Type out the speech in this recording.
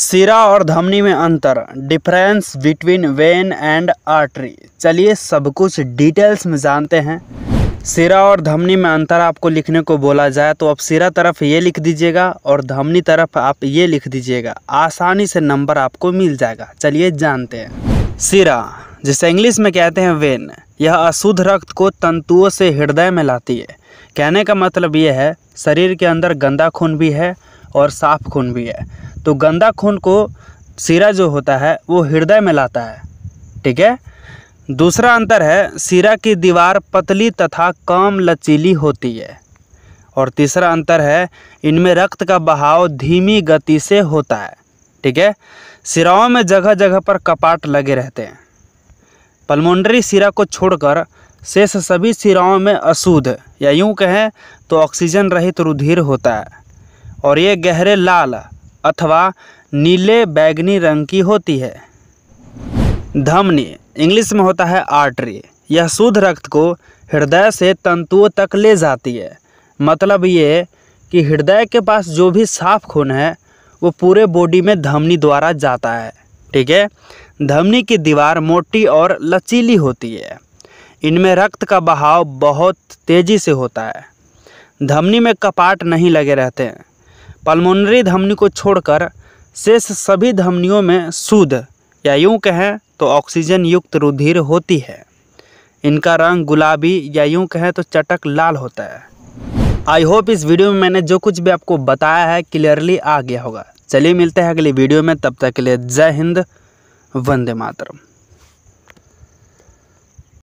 सिरा और धमनी में अंतर difference between vein and artery चलिए सब कुछ डिटेल्स में जानते हैं सिरा और धमनी में अंतर आपको लिखने को बोला जाए तो आप सिरा तरफ ये लिख दीजिएगा और धमनी तरफ आप ये लिख दीजिएगा आसानी से नंबर आपको मिल जाएगा चलिए जानते हैं सिरा जिसे इंग्लिश में कहते हैं वेन यह अशुद्ध रक्त को तंतुओं से हृदय में लाती है कहने का मतलब ये है शरीर के अंदर गंदा खून भी है और साफ खून भी है तो गंदा खून को सिरा जो होता है वो हृदय में लाता है ठीक है दूसरा अंतर है सिरा की दीवार पतली तथा कम लचीली होती है और तीसरा अंतर है इनमें रक्त का बहाव धीमी गति से होता है ठीक है सिराओं में जगह जगह पर कपाट लगे रहते हैं पलमोंडरी सिरा को छोड़कर शेष सभी सिराओं में अशुद्ध या यूं कहें तो ऑक्सीजन रहित रुधिर होता है और ये गहरे लाल अथवा नीले बैगनी रंग की होती है धमनी इंग्लिश में होता है आर्टरी यह शुद्ध रक्त को हृदय से तंतुओं तक ले जाती है मतलब ये कि हृदय के पास जो भी साफ खून है वो पूरे बॉडी में धमनी द्वारा जाता है ठीक है धमनी की दीवार मोटी और लचीली होती है इनमें रक्त का बहाव बहुत तेज़ी से होता है धमनी में कपाट नहीं लगे रहते हैं पल्मोनरी धमनी को छोड़कर शेष सभी धमनियों में शुद्ध या यूँ कहें तो ऑक्सीजन युक्त रुधिर होती है इनका रंग गुलाबी या यूँ कहें तो चटक लाल होता है आई होप इस वीडियो में मैंने जो कुछ भी आपको बताया है क्लियरली आ गया होगा चलिए मिलते हैं अगली वीडियो में तब तक के लिए जय हिंद वंदे मातरम